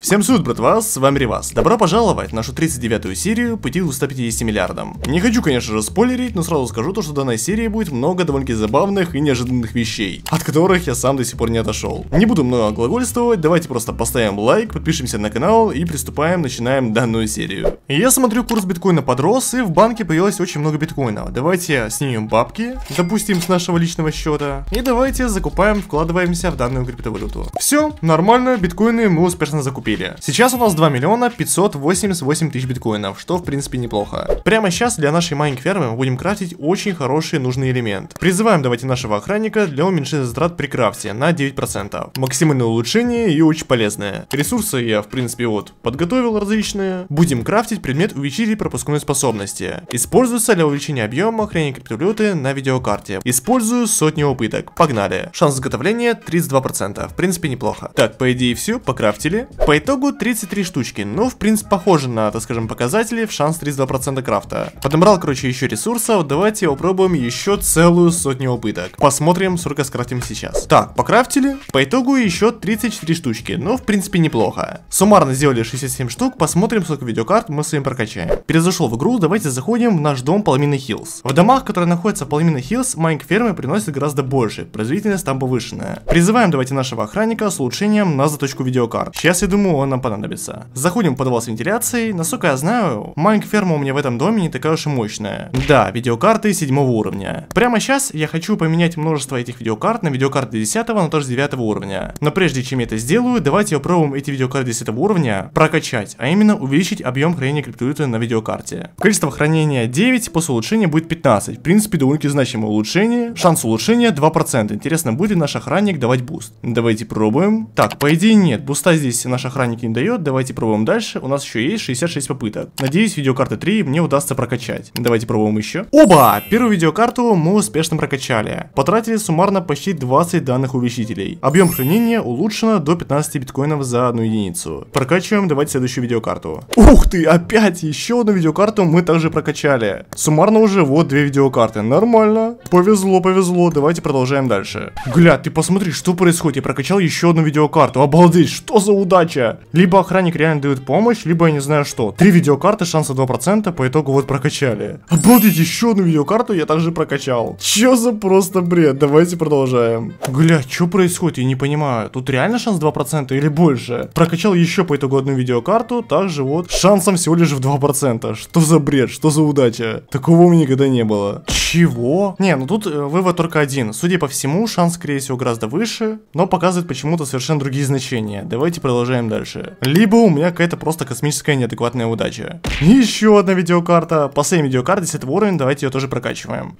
Всем салют, братва, с вами Ривас. Добро пожаловать в нашу 39-ю серию «Пути к 150 миллиардам». Не хочу, конечно же, спойлерить, но сразу скажу то, что в данной серии будет много довольно-таки забавных и неожиданных вещей, от которых я сам до сих пор не отошел. Не буду много глагольствовать, давайте просто поставим лайк, подпишемся на канал и приступаем, начинаем данную серию. Я смотрю, курс биткоина подрос, и в банке появилось очень много биткоинов. Давайте снимем бабки, допустим, с нашего личного счета, и давайте закупаем, вкладываемся в данную криптовалюту. Все, нормально, биткоины мы успешно закупили купили. Сейчас у нас 2 миллиона 588 тысяч биткоинов, что в принципе неплохо. Прямо сейчас для нашей майнинг фермы мы будем крафтить очень хороший нужный элемент. Призываем давайте нашего охранника для уменьшения затрат при крафте на 9%. Максимальное улучшение и очень полезное. Ресурсы я в принципе вот подготовил различные. Будем крафтить предмет увеличитель пропускной способности. Используется для увеличения объема хранения криптовалюты на видеокарте. Использую сотни попыток. Погнали. Шанс изготовления 32%. В принципе неплохо. Так, по идее все, покрафтили. По по итогу 33 штучки, ну в принципе похоже на, так скажем, показатели в шанс 32% крафта. Подобрал, короче, еще ресурсов, давайте попробуем еще целую сотню попыток. Посмотрим, сколько скрафтим сейчас. Так, покрафтили, по итогу еще 34 штучки, ну в принципе неплохо. Суммарно сделали 67 штук, посмотрим, сколько видеокарт мы с вами прокачаем. Перезашел в игру, давайте заходим в наш дом Паламина Хиллз. В домах, которые находятся в Паламина Хиллз, майнинг фермы приносят гораздо больше, производительность там повышенная. Призываем давайте нашего охранника с улучшением на заточку видеокарт. Сейчас, я думаю, почему он нам понадобится. Заходим в подвал с вентиляцией. Насколько я знаю, маленькая ферма у меня в этом доме не такая уж и мощная. Да, видеокарты седьмого уровня. Прямо сейчас я хочу поменять множество этих видеокарт на видеокарты 10, но тоже 9 уровня. Но прежде чем я это сделаю, давайте попробуем эти видеокарты 10 уровня прокачать, а именно увеличить объем хранения криптовалюты на видеокарте. Количество хранения 9, после улучшения будет 15. В принципе, довольно-таки значимое улучшение. Шанс улучшения 2%. Интересно, будет ли наш охранник давать буст? Давайте пробуем. Так, по идее нет, буста здесь наш охранник охранник не дает, давайте пробуем дальше. У нас еще есть 66 попыток. Надеюсь, видеокарты 3 мне удастся прокачать. Давайте пробуем еще. Оба! Первую видеокарту мы успешно прокачали. Потратили суммарно почти 20 данных увеличителей. Объем хранения улучшено до 15 биткоинов за одну единицу. Прокачиваем, давайте следующую видеокарту. Ух ты, опять еще одну видеокарту мы также прокачали. Суммарно уже вот две видеокарты. Нормально. Повезло, повезло. Давайте продолжаем дальше. Гля, ты посмотри, что происходит. Я прокачал еще одну видеокарту. Обалдеть, что за удача? Либо охранник реально дает помощь, либо я не знаю что. Три видеокарты, шанса 2%, по итогу вот прокачали. Обалдеть, еще одну видеокарту я также прокачал. Че за просто бред? Давайте продолжаем. Гля, что происходит? Я не понимаю. Тут реально шанс 2% или больше? Прокачал еще по итогу одну видеокарту, также вот шансом всего лишь в 2%. Что за бред? Что за удача? Такого у меня никогда не было. Чего? Не, ну тут э, вывод только один. Судя по всему, шанс, скорее всего, гораздо выше, но показывает почему-то совершенно другие значения. Давайте продолжаем дальше дальше. Либо у меня какая-то просто космическая неадекватная удача. Еще одна видеокарта. Последняя видеокарта, 10 уровень, давайте ее тоже прокачиваем.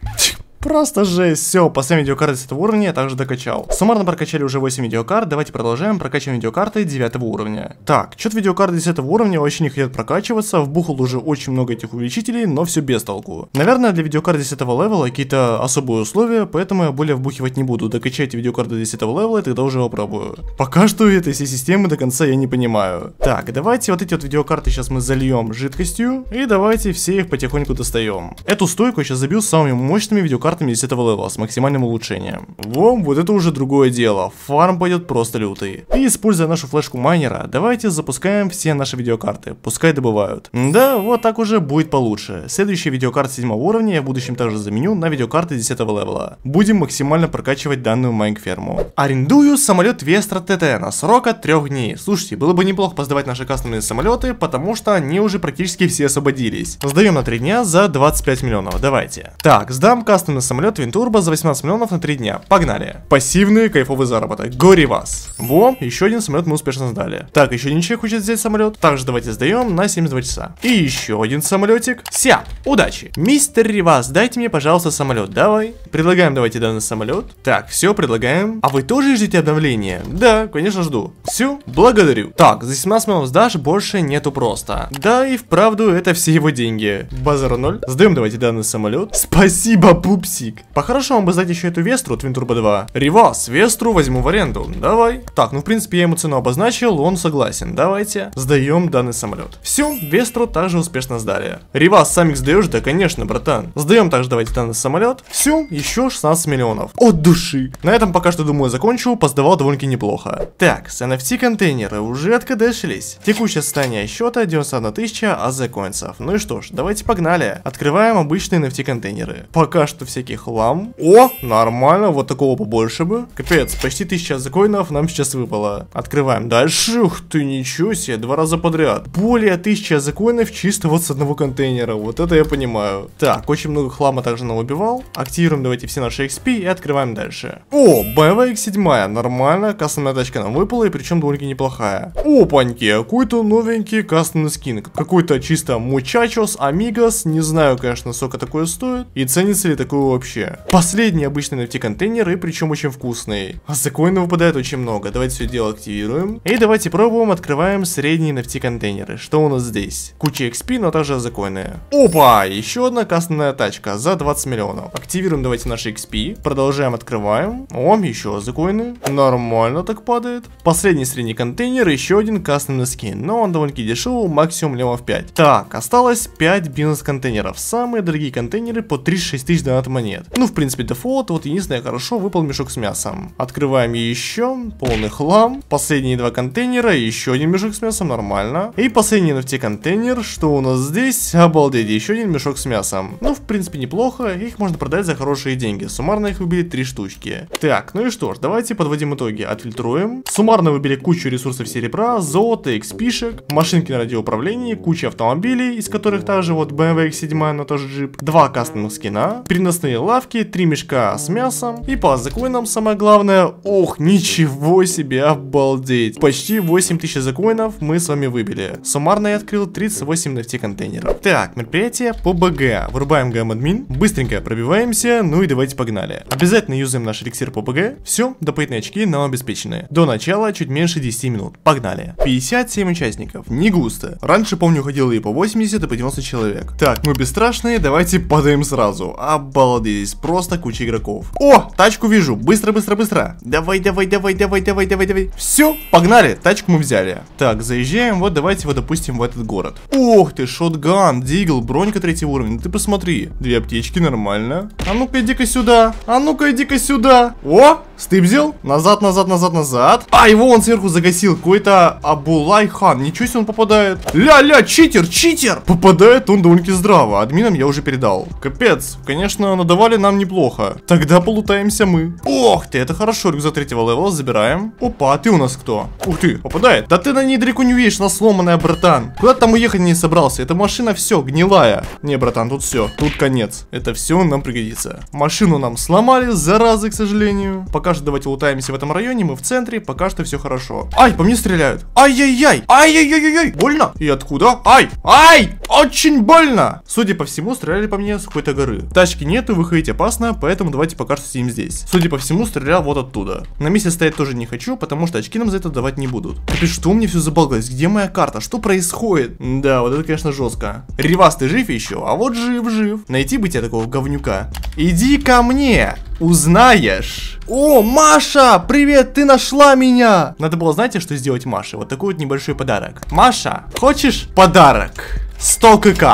Просто жесть. Все, последняя видеокарты с этого уровня я также докачал. Суммарно прокачали уже 8 видеокарт. Давайте продолжаем прокачиваем видеокарты 9 уровня. Так, что-то видеокарты 10 уровня вообще не хотят прокачиваться. Вбухал уже очень много этих увеличителей, но все без толку. Наверное, для видеокарт 10 левела какие-то особые условия, поэтому я более вбухивать не буду. Докачайте видеокарты 10 левела и тогда уже попробую. Пока что этой всей системы до конца я не понимаю. Так, давайте вот эти вот видеокарты сейчас мы зальем жидкостью. И давайте все их потихоньку достаем. Эту стойку я сейчас забил самыми мощными видеокартами картами 10 левела с максимальным улучшением. Вом, вот это уже другое дело, фарм пойдет просто лютый. И используя нашу флешку майнера, давайте запускаем все наши видеокарты, пускай добывают. Да, вот так уже будет получше. Следующие видеокарты 7 уровня я в будущем также заменю на видеокарты 10 левела. Будем максимально прокачивать данную ферму. Арендую самолет Вестра ТТ на срок от 3 дней. Слушайте, было бы неплохо поздавать наши кастомные самолеты, потому что они уже практически все освободились. Сдаем на 3 дня за 25 миллионов, давайте. Так, сдам кастомный на самолет Винтурба за 18 миллионов на 3 дня. Погнали. Пассивный кайфовый заработок. Гори вас. Во, еще один самолет мы успешно сдали. Так, еще один человек хочет взять самолет. Также давайте сдаем на 72 часа. И еще один самолетик. Ся, удачи. Мистер Ривас, дайте мне, пожалуйста, самолет. Давай. Предлагаем, давайте данный самолет. Так, все, предлагаем. А вы тоже ждите обновления? Да, конечно жду. Все, благодарю. Так, за 17 миллионов сдашь, больше нету просто. Да, и вправду, это все его деньги. Базар 0. Сдаем давайте данный самолет. Спасибо, пупс псик. По-хорошему бы сдать еще эту Вестру Twin Turbo 2. Ривас, Вестру возьму в аренду. Давай. Так, ну в принципе я ему цену обозначил, он согласен. Давайте сдаем данный самолет. Все, Вестру также успешно сдали. Ривас, самик сдаешь? Да конечно, братан. Сдаем также давайте данный самолет. Все, еще 16 миллионов. От души. На этом пока что думаю закончу, поздавал довольно-таки неплохо. Так, с NFT контейнеры уже откадешились. Текущее состояние счета 91 тысяча азекоинсов. Ну и что ж, давайте погнали. Открываем обычные NFT контейнеры. Пока что все всякий хлам. О, нормально, вот такого побольше бы. Капец, почти тысяча закоинов нам сейчас выпало. Открываем дальше. Ух ты, ничего себе, два раза подряд. Более тысячи закоинов чисто вот с одного контейнера. Вот это я понимаю. Так, очень много хлама также нам убивал. Активируем давайте все наши XP и открываем дальше. О, BMW X7, нормально. Кастомная тачка нам выпала и причем довольно неплохая. Опаньки, какой-то новенький кастомный скин. Какой-то чисто мучачос, амигос. Не знаю, конечно, сколько такое стоит. И ценится ли такое вообще. Последний обычный NFT-контейнер, и причем очень вкусный. А за коина выпадает очень много. Давайте все дело активируем. И давайте пробуем, открываем средние NFT-контейнеры. Что у нас здесь? Куча XP, но также законные. Опа! Еще одна кастомная тачка за 20 миллионов. Активируем давайте наши XP. Продолжаем, открываем. О, еще законы. Нормально так падает. Последний средний контейнер, еще один кастомный скин. Но он довольно-таки дешевый, максимум лямов 5. Так, осталось 5 бизнес-контейнеров. Самые дорогие контейнеры по 36 тысяч донатов проблемы нет. Ну, в принципе, дефолт, вот единственное, хорошо, выпал мешок с мясом. Открываем еще, полный хлам, последние два контейнера, еще один мешок с мясом, нормально. И последний NFT контейнер, что у нас здесь? Обалдеть, еще один мешок с мясом. Ну, в принципе, неплохо, их можно продать за хорошие деньги, суммарно их выбили три штучки. Так, ну и что ж, давайте подводим итоги, отфильтруем. Суммарно выбили кучу ресурсов серебра, золота, экспишек, машинки на радиоуправлении, куча автомобилей, из которых та же вот BMW X7, но тоже джип, два кастомных скина, переносные мясные лавки, три мешка с мясом. И по закоинам самое главное, ох, ничего себе, обалдеть. Почти 8000 закоинов мы с вами выбили. Суммарно я открыл 38 NFT контейнеров. Так, мероприятие по БГ. Вырубаем гам-админ, быстренько пробиваемся, ну и давайте погнали. Обязательно юзаем наш эликсир по БГ. Все, дополнительные очки нам обеспечены. До начала чуть меньше 10 минут. Погнали. 57 участников, не густо. Раньше, помню, ходило и по 80, и по 90 человек. Так, мы бесстрашные, давайте падаем сразу. Обалдеть Молодец, просто куча игроков. О, тачку вижу, быстро, быстро, быстро. Давай, давай, давай, давай, давай, давай, давай. Все, погнали, тачку мы взяли. Так, заезжаем, вот давайте его допустим в этот город. Ох ты, шотган, дигл, бронька третьего уровня, ну ты посмотри. Две аптечки, нормально. А ну-ка иди-ка сюда, а ну-ка иди-ка сюда. О, Стыбзил. Назад, назад, назад, назад. А, его он сверху загасил. Какой-то Абулай Хан. Ничего себе он попадает. Ля-ля, читер, читер. Попадает он довольно-таки здраво. Админам я уже передал. Капец. Конечно, надавали нам неплохо. Тогда полутаемся мы. Ох ты, это хорошо. Рюкзак третьего левела забираем. Опа, а ты у нас кто? Ух ты, попадает. Да ты на ней далеко не увидишь, на сломанная, братан. Куда там уехать не собрался? Эта машина все, гнилая. Не, братан, тут все. Тут конец. Это все нам пригодится. Машину нам сломали, заразы, к сожалению. Пока пока что давайте лутаемся в этом районе, мы в центре, пока что все хорошо. Ай, по мне стреляют. Ай-яй-яй. Ай-яй-яй-яй. Больно? И откуда? Ай. Ай. Очень больно. Судя по всему, стреляли по мне с какой-то горы. Тачки нету, выходить опасно, поэтому давайте пока что сидим здесь. Судя по всему, стрелял вот оттуда. На месте стоять тоже не хочу, потому что очки нам за это давать не будут. Теперь что мне все забалгалось? Где моя карта? Что происходит? Да, вот это, конечно, жестко. Ривас ты жив еще? А вот жив-жив. Найти бы тебя такого говнюка. Иди ко мне узнаешь. О, Маша, привет, ты нашла меня. Надо было, знаете, что сделать Маше? Вот такой вот небольшой подарок. Маша, хочешь подарок? 100 кк.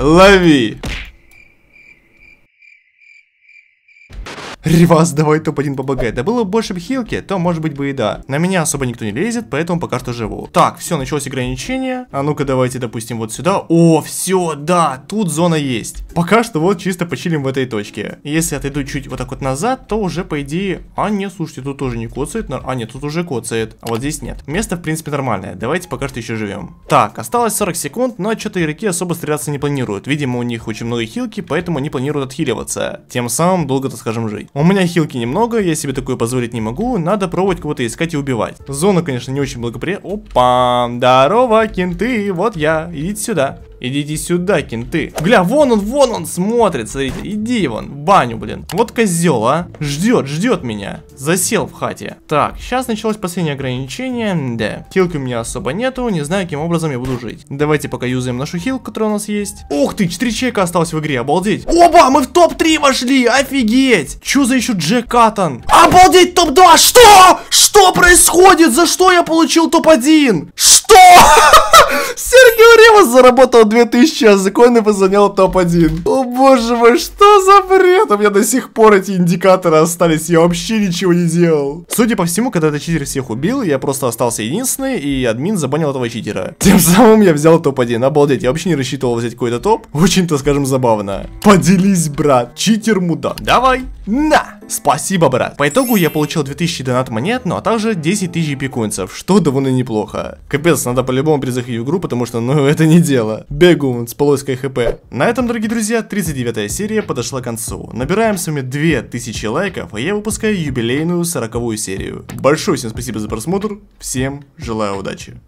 Лови. Ривас, давай топ-1 по БГ. Да было бы больше хилки, то может быть бы и да. На меня особо никто не лезет, поэтому пока что живу. Так, все, началось ограничение. А ну-ка давайте, допустим, вот сюда. О, все, да, тут зона есть. Пока что вот чисто почилим в этой точке. Если отойду чуть вот так вот назад, то уже по идее... А нет, слушайте, тут тоже не коцает. А нет, тут уже коцает. А вот здесь нет. Место в принципе нормальное. Давайте пока что еще живем. Так, осталось 40 секунд, но что-то игроки особо стреляться не планируют. Видимо, у них очень много хилки, поэтому они планируют отхиливаться. Тем самым долго, то скажем, жить. У меня хилки немного, я себе такое позволить не могу, надо пробовать кого-то искать и убивать. Зона, конечно, не очень благоприятная. Опа, здорово, кенты, вот я, идите сюда. Идите сюда, кенты. Гля, вон он, вон он смотрит, смотрите. Иди, вон, в баню, блин. Вот козел, а. Ждет, ждет меня. Засел в хате. Так, сейчас началось последнее ограничение. Да. Хилки у меня особо нету, не знаю, каким образом я буду жить. Давайте пока юзаем нашу хилку, которая у нас есть. Ух ты, 4 чека осталось в игре, обалдеть. Оба, мы в топ-3 вошли, офигеть. Чё за еще Джек Каттон? Обалдеть, топ-2, что? Что происходит? За что я получил топ-1? Что? Что? Сергей Ревас заработал 2000, а Законова занял топ-1. О боже мой, что за бред? У меня до сих пор эти индикаторы остались, я вообще ничего не делал. Судя по всему, когда этот читер всех убил, я просто остался единственный, и админ забанил этого читера. Тем самым я взял топ-1. Обалдеть, я вообще не рассчитывал взять какой-то топ. Очень-то, скажем, забавно. Поделись, брат. Читер-мудак. Давай. На! Спасибо, брат. По итогу я получил 2000 донат монет, ну а также 10 тысяч пикунцев, что довольно неплохо. Капец, надо по-любому перезаходить в игру, потому что ну это не дело. Бегу с полоской хп. На этом, дорогие друзья, 39 серия подошла к концу. Набираем с вами 2000 лайков, и а я выпускаю юбилейную 40 серию. Большое всем спасибо за просмотр, всем желаю удачи.